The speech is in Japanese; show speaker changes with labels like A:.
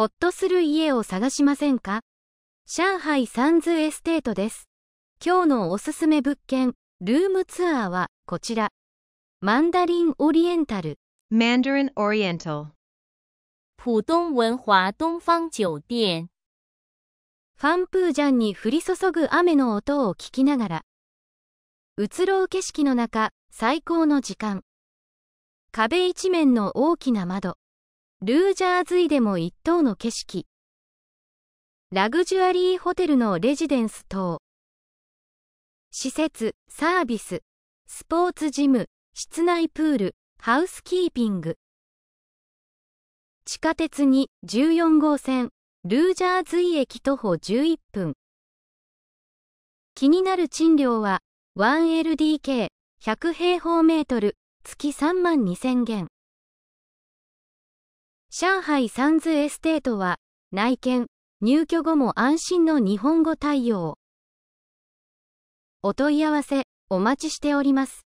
A: ほっとする家を探しませんか上海サンズエステートです。今日のおすすめ物件、ルームツアーはこちら。マンダリンオリエンタル。m ン n d a r i n Oriental。浦東文華東方酒店。ファンプージャンに降り注ぐ雨の音を聞きながら。移ろう景色の中、最高の時間。壁一面の大きな窓。ルージャーズイでも一等の景色。ラグジュアリーホテルのレジデンス等。施設、サービス、スポーツジム、室内プール、ハウスキーピング。地下鉄に14号線、ルージャーズイ駅徒歩11分。気になる賃料は、1LDK、100平方メートル、月3万2000元。上海サンズエステートは、内見、入居後も安心の日本語対応。お問い合わせ、お待ちしております。